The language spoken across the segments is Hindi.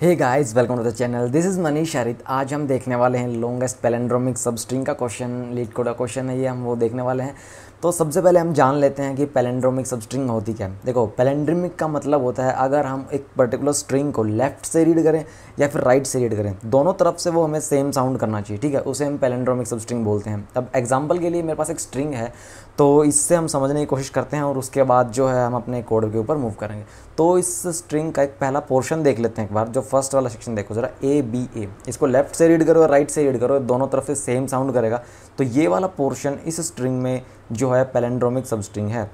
hey guys welcome to the channel this is Manish Sharit आज हम देखने वाले हैं लॉन्गेस्ट पेलेंड्रोमिक सबस्ट्रिंग का क्वेश्चन लीड कोड का क्वेश्चन है ये हम वो देखने वाले हैं तो सबसे पहले हम जान लेते हैं कि पैलेंड्रोमिक सबस्ट्रिंग होती क्या है देखो पैलेंड्रोमिक का मतलब होता है अगर हम एक पर्टिकुलर स्ट्रिंग को लेफ्ट से रीड करें या फिर राइट से रीड करें दोनों तरफ से वो हमें सेम साउंड करना चाहिए ठीक है उसे हम पैलेंड्रोमिक सबस्ट्रिंग बोलते हैं अब एग्जाम्पल के लिए मेरे पास एक स्ट्रिंग है तो इससे हम समझने की कोशिश करते हैं और उसके बाद जो है हम अपने कोड के ऊपर मूव करेंगे तो इस स्ट्रिंग का एक पहला पोर्शन देख लेते हैं एक बार जो फर्स्ट वाला सेक्शन देखो जरा ए बी ए इसको लेफ्ट से रीड करो राइट से रीड करो दोनों तरफ से सेम साउंड करेगा तो ये वाला पोर्शन इस स्ट्रिंग में जो है पैलेंड्रोमिक सबस्ट्रिंग है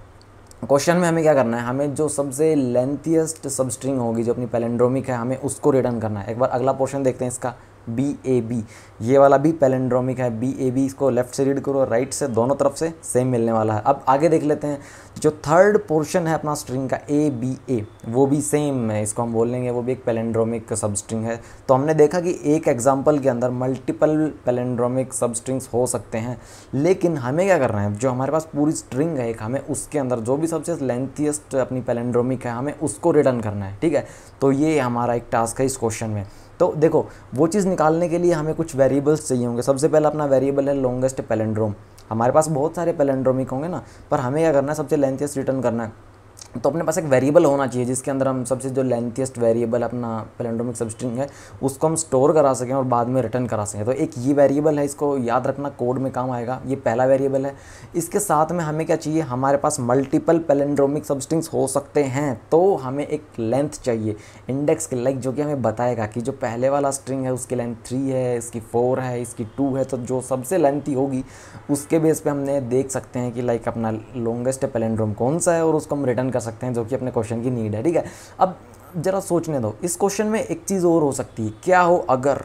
क्वेश्चन में हमें क्या करना है हमें जो सबसे लेंथीएस्ट सबस्ट्रिंग होगी जो अपनी पैलेंड्रोमिक है हमें उसको रिटर्न करना है एक बार अगला पोर्शन देखते हैं इसका बी ए बी ये वाला भी पैलेंड्रोमिक है बी ए बी इसको लेफ्ट से रीड करो राइट से दोनों तरफ से सेम मिलने वाला है अब आगे देख लेते हैं जो थर्ड पोर्शन है अपना स्ट्रिंग का ए बी ए वो भी सेम है इसको हम बोल लेंगे वो भी एक पैलेंड्रोमिक सब स्ट्रिंग है तो हमने देखा कि एक एग्जाम्पल के अंदर मल्टीपल पैलेंड्रोमिक सब स्ट्रिंग्स हो सकते हैं लेकिन हमें क्या करना है जो हमारे पास पूरी स्ट्रिंग है एक हमें उसके अंदर जो भी सबसे लेंथियस्ट अपनी पैलेंड्रोमिक है हमें उसको रिटर्न करना है ठीक है तो ये हमारा एक टास्क है इस क्वेश्चन में तो देखो वो चीज़ निकालने के लिए हमें कुछ वेरिएबल्स चाहिए होंगे सबसे पहला अपना वेरिएबल है लॉन्गेस्ट पेलेंड्रोम हमारे पास बहुत सारे पेलेंड्रोमिक होंगे ना पर हमें क्या करना है सबसे लेंथेस्ट रिटर्न करना है तो अपने पास एक वेरिएबल होना चाहिए जिसके अंदर हम सबसे जो लेंथियस्ट वेरिएबल अपना पेलेंड्रोमिक सबस्ट्रिंग है उसको हम स्टोर करा सकें और बाद में रिटर्न करा सकें तो एक ये वेरिएबल है इसको याद रखना कोड में काम आएगा ये पहला वेरिएबल है इसके साथ में हमें क्या चाहिए हमारे पास मल्टीपल पेलेंड्रोमिक सबस्ट्रिंग्स हो सकते हैं तो हमें एक लेंथ चाहिए इंडेक्स के लाइक जो कि हमें बताएगा कि जो पहले वाला स्ट्रिंग है उसकी लेंथ थ्री है इसकी फोर है इसकी टू है तो जो सबसे लेंथी होगी उसके बेस पर हमने देख सकते हैं कि लाइक अपना लॉन्गेस्ट पेलेंड्रोम कौन सा है और उसको हम रिटर्न कर सकते हैं जो कि अपने क्वेश्चन की नीड है ठीक है अब ज़रा सोचने दो इस क्वेश्चन में एक चीज़ और हो सकती है क्या हो अगर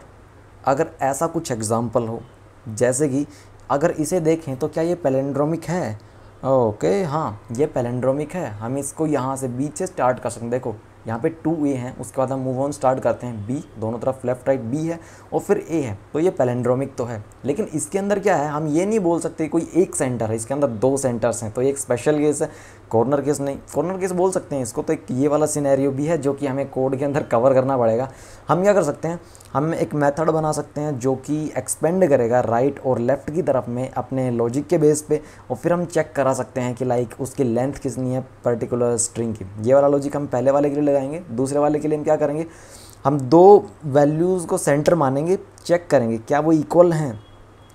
अगर ऐसा कुछ एग्ज़ाम्पल हो जैसे कि अगर इसे देखें तो क्या ये पेलेंड्रोमिक है ओके हाँ ये पेलेंड्रोमिक है हम इसको यहाँ से बीच से स्टार्ट कर सकते देखो यहाँ पे टू ए हैं उसके बाद हम मूव ऑन स्टार्ट करते हैं बी दोनों तरफ लेफ्ट राइट बी है और फिर ए है तो ये पैलेंड्रोमिक तो है लेकिन इसके अंदर क्या है हम ये नहीं बोल सकते कोई एक सेंटर है इसके अंदर दो सेंटर्स हैं तो ये एक स्पेशल केस है कॉर्नर केस नहीं कॉर्नर केस बोल सकते हैं इसको तो एक ये वाला सीनैरियो भी है जो कि हमें कोड के अंदर कवर करना पड़ेगा हम क्या कर सकते हैं हम एक मेथड बना सकते हैं जो कि एक्सपेंड करेगा राइट और लेफ़्ट की तरफ में अपने लॉजिक के बेस पे और फिर हम चेक करा सकते हैं कि लाइक उसकी लेंथ कितनी है पर्टिकुलर स्ट्रिंग की ये वाला लॉजिक हम पहले वाले के लिए लगाएंगे दूसरे वाले के लिए हम क्या करेंगे हम दो वैल्यूज़ को सेंटर मानेंगे चेक करेंगे क्या वो इक्वल हैं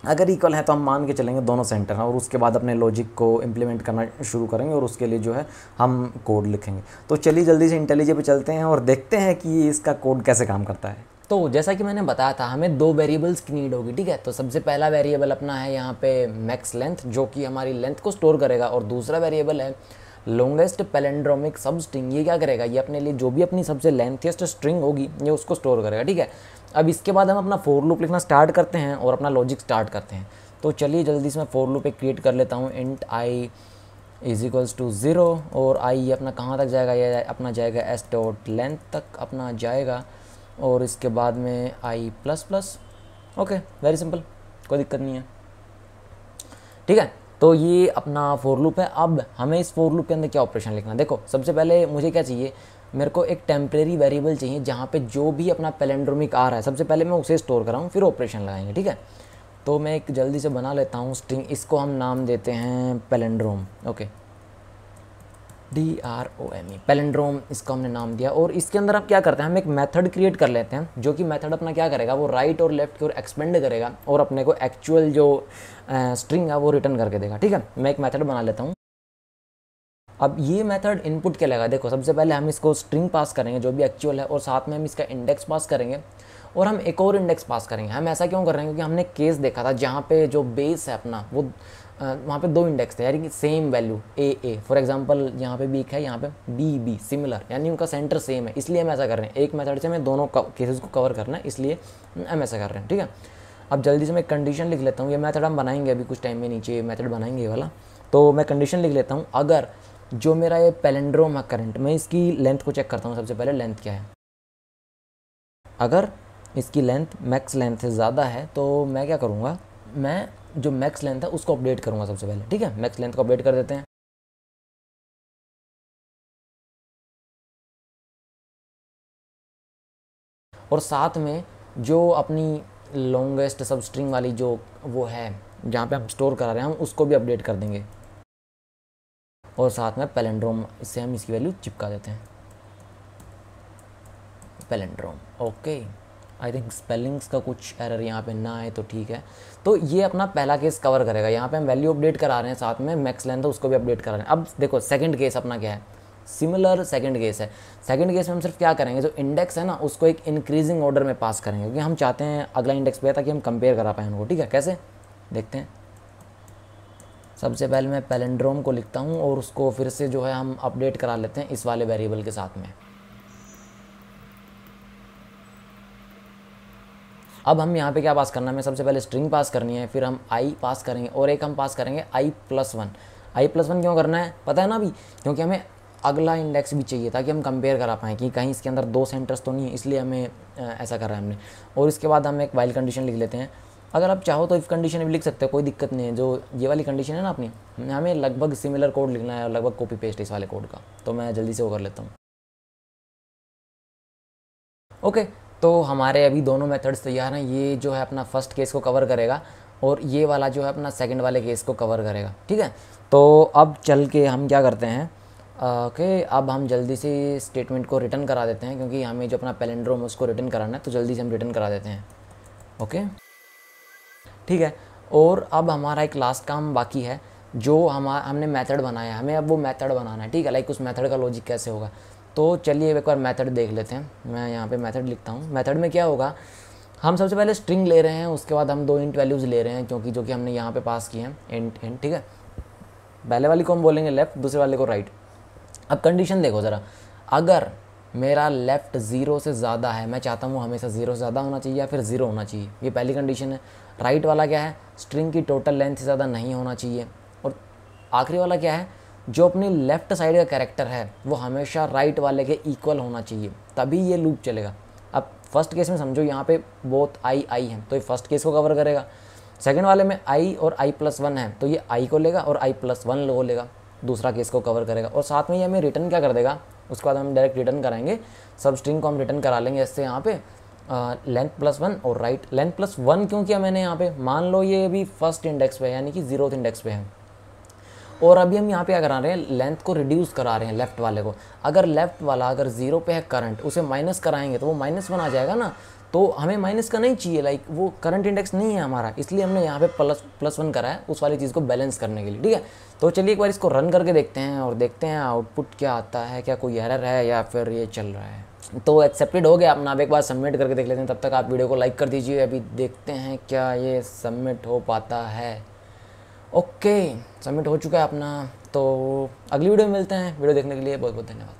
अगर इक्वल है तो हम मान के चलेंगे दोनों सेंटर हैं और उसके बाद अपने लॉजिक को इम्प्लीमेंट करना शुरू करेंगे और उसके लिए जो है हम कोड लिखेंगे तो चलिए जल्दी से इंटेलिजे पे चलते हैं और देखते हैं कि इसका कोड कैसे काम करता है तो जैसा कि मैंने बताया था हमें दो वेरिएबल्स की नीड होगी ठीक है तो सबसे पहला वेरिएबल अपना है यहाँ पे मैक्स लेंथ जो कि हमारी लेंथ को स्टोर करेगा और दूसरा वेरिएबल है लॉन्गेस्ट पेलेंड्रोमिक सब स्ट्रिंग ये क्या करेगा ये अपने लिए जो भी अपनी सबसे लेंथियस्ट स्ट्रिंग होगी ये उसको स्टोर करेगा ठीक है अब इसके बाद हम अपना फोर लूप लिखना स्टार्ट करते हैं और अपना लॉजिक स्टार्ट करते हैं तो चलिए जल्दी से मैं फोर लूप एक क्रिएट कर लेता हूँ int I is equals to zero और आई ये अपना कहाँ तक जाएगा ये अपना जाएगा एस डॉट लेंथ तक अपना जाएगा और इसके बाद में I plus plus okay very simple कोई दिक्कत नहीं है ठीक है तो ये अपना फोर लूप है अब हमें इस फोर लूप के अंदर क्या ऑपरेशन लिखना है देखो सबसे पहले मुझे क्या चाहिए मेरे को एक टेम्प्रेरी वेरिएबल चाहिए जहाँ पे जो भी अपना पेलेंड्रोमिक आ रहा है सबसे पहले मैं उसे स्टोर कराऊँ फिर ऑपरेशन लगाएंगे ठीक है तो मैं एक जल्दी से बना लेता हूँ स्ट्रिंग इसको हम नाम देते हैं palindrome okay D R O M E palindrome इसका हमने नाम दिया और इसके अंदर आप क्या करते हैं हम एक मेथड क्रिएट कर लेते हैं जो कि मेथड अपना क्या करेगा वो राइट और लेफ्ट की ओर एक्सपेंड करेगा और अपने को एक्चुअल जो स्ट्रिंग है वो रिटर्न करके देगा ठीक है मैं एक मेथड बना लेता हूँ अब ये मेथड इनपुट क्या लगा देखो सबसे पहले हम इसको स्ट्रिंग पास करेंगे जो भी एक्चुअल है और साथ में हम इसका इंडेक्स पास करेंगे और हम एक और इंडेक्स पास करेंगे हम ऐसा क्यों कर रहे हैं क्योंकि हमने केस देखा था जहाँ पे जो बेस है अपना वो वहाँ पे दो इंडेक्स थे यानी कि same value A A for example यहाँ पे बीक है यहाँ पे बी बी सिमिलर यानी उनका सेंटर सेम है इसलिए हम ऐसा कर रहे हैं एक मेथड से हमें दोनों केसेस को कवर करना है इसलिए हम ऐसा कर रहे हैं ठीक है अब जल्दी से मैं कंडीशन लिख लेता हूँ ये मैथड हम बनाएंगे अभी कुछ टाइम में नीचे मैथड बनाएंगे वाला तो मैं कंडीशन लिख लेता हूँ अगर जो मेरा ये पेलेंड्रोम है करंट मैं इसकी लेंथ को चेक करता हूँ सबसे पहले लेंथ क्या है अगर इसकी लेंथ मैक्स लेंथ से ज़्यादा है तो मैं क्या करूँगा मैं जो मैक्स लेंथ है उसको अपडेट करूंगा सबसे पहले ठीक है मैक्स लेंथ को अपडेट कर देते हैं और साथ में जो अपनी लॉन्गेस्ट सब स्ट्रिंग वाली जो वो है जहाँ पे हम स्टोर करा रहे हैं हम उसको भी अपडेट कर देंगे और साथ में पेलेंड्रोम इससे हम इसकी वैल्यू चिपका देते हैं palindrome okay I think spellings का कुछ एरर यहाँ पे ना आए तो ठीक है तो ये अपना पहला केस कवर करेगा यहाँ पे हम वैल्यू अपडेट करा रहे हैं साथ में मैक्स लेंथ उसको भी अपडेट करा रहे हैं अब देखो सेकंड केस अपना क्या है सिमिलर सेकंड केस है सेकंड केस में हम सिर्फ क्या करेंगे जो इंडेक्स है ना उसको एक इंक्रीजिंग ऑर्डर में पास करेंगे क्योंकि हम चाहते हैं अगला इंडेक्स पे ताकि हम कंपेयर करा पाएँ उनको ठीक है कैसे देखते हैं सबसे पहले मैं पैलेंड्रोम को लिखता हूँ और उसको फिर से जो है हम अपडेट करा लेते हैं इस वाले वेरिएबल के साथ में अब हम यहाँ पे क्या पास करना है सबसे पहले स्ट्रिंग पास करनी है फिर हम आई पास करेंगे और एक हम पास करेंगे I plus one I plus one क्यों करना है पता है ना अभी क्योंकि हमें अगला इंडेक्स भी चाहिए ताकि हम कंपेयर करा पाएँ कि कहीं इसके अंदर दो सेंटर्स तो नहीं है इसलिए हमें ऐसा करा है हमने और इसके बाद हम एक वाइल्ड कंडीशन लिख लेते हैं अगर आप चाहो तो इफ़ कंडीशन भी लिख सकते हो कोई दिक्कत नहीं है जो ये वाली कंडीशन है ना अपनी हमें लगभग सिमिलर कोड लिखना है और लगभग कॉपी पेस्ट इस वाले कोड का तो मैं जल्दी से वो कर लेता हूँ ओके okay, तो हमारे अभी दोनों मेथड्स तैयार हैं ये जो है अपना फर्स्ट केस को कवर करेगा और ये वाला जो है अपना सेकंड वाले केस को कवर करेगा ठीक है तो अब चल के हम क्या करते हैं ओके अब हम जल्दी से स्टेटमेंट को रिटर्न करा देते हैं क्योंकि हमें जो अपना पैलेंड्रोम उसको रिटर्न कराना है तो जल्दी से हम रिटर्न करा देते हैं ओके ठीक है और अब हमारा एक लास्ट काम बाकी है जो हम हमने मेथड बनाया हमें अब वो मेथड बनाना है ठीक है लाइक उस मेथड का लॉजिक कैसे होगा तो चलिए एक बार मेथड देख लेते हैं मैं यहाँ पे मेथड लिखता हूँ मेथड में क्या होगा हम सबसे पहले स्ट्रिंग ले रहे हैं उसके बाद हम दो इंट वैल्यूज़ ले रहे हैं क्योंकि जो कि हमने यहाँ पे पास किए हैं इंट इंट ठीक है पहले वाली को हम बोलेंगे लेफ़्ट दूसरे वाले को राइट अब कंडीशन देखो ज़रा अगर मेरा लेफ़्ट ज़ीरो से ज़्यादा है मैं चाहता हूँ हमेशा ज़ीरो से ज़्यादा होना चाहिए या फिर ज़ीरो होना चाहिए ये पहली कंडीशन है राइट वाला क्या है स्ट्रिंग की टोटल लेंथ से ज़्यादा नहीं होना चाहिए आखिरी वाला क्या है जो अपनी लेफ़्ट साइड का कैरेक्टर है वो हमेशा राइट वाले के इक्वल होना चाहिए तभी ये लूप चलेगा अब फर्स्ट केस में समझो यहाँ पे बोथ आई आई है तो ये फर्स्ट केस को कवर करेगा सेकेंड वाले में आई और आई प्लस वन है तो ये आई को लेगा और आई प्लस वन को लेगा दूसरा केस को कवर करेगा और साथ में ये हमें रिटर्न क्या कर देगा उसके बाद हम डायरेक्ट रिटर्न कराएंगे सब स्ट्रिंग को हम रिटर्न करा लेंगे इससे यहाँ पे लेंथ प्लस वन और राइट लेंथ प्लस वन क्यों किया मैंने यहाँ पे मान लो ये अभी फर्स्ट इंडेक्स पे है यानी कि जीरोथ इंडेक्स पे है और अभी हम यहाँ पे क्या करा रहे हैं लेंथ को रिड्यूस करा रहे हैं लेफ़्ट वाले को अगर लेफ़्ट वाला अगर ज़ीरो पे है करंट उसे माइनस कराएंगे तो वो माइनस वन आ जाएगा ना तो हमें माइनस का नहीं चाहिए लाइक वो करंट इंडेक्स नहीं है हमारा इसलिए हमने यहाँ पे प्लस प्लस वन करा है उस वाली चीज़ को बैलेंस करने के लिए ठीक है तो चलिए एक बार इसको रन करके देखते हैं और देखते हैं आउटपुट क्या आता है क्या कोई एरर है या फिर ये चल रहा है तो एक्सेप्टेड हो गया अपना आप एक बार सबमिट करके देख लेते हैं तब तक आप वीडियो को लाइक कर दीजिए अभी देखते हैं क्या ये सबमिट हो पाता है ओके सबमिट हो चुका है अपना तो अगली वीडियो में मिलते हैं वीडियो देखने के लिए बहुत बहुत धन्यवाद